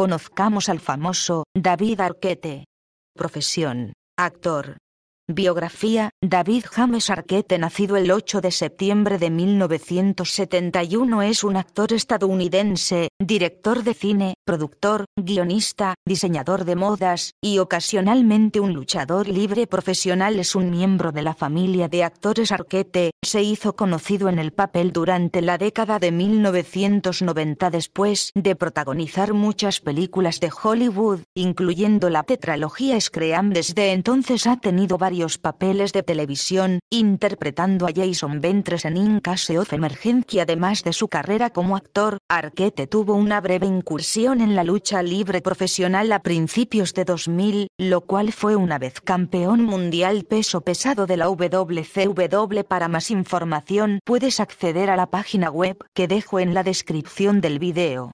Conozcamos al famoso David Arquette. Profesión. Actor. Biografía, David James Arquette nacido el 8 de septiembre de 1971 es un actor estadounidense, director de cine, productor, guionista, diseñador de modas, y ocasionalmente un luchador libre profesional es un miembro de la familia de actores Arquette, se hizo conocido en el papel durante la década de 1990 después de protagonizar muchas películas de Hollywood, incluyendo la tetralogía Scream desde entonces ha tenido varios papeles de televisión, interpretando a Jason Ventres en Incase of Emergencia además de su carrera como actor, Arquette tuvo una breve incursión en la lucha libre profesional a principios de 2000, lo cual fue una vez campeón mundial peso pesado de la WCW. Para más información puedes acceder a la página web que dejo en la descripción del video.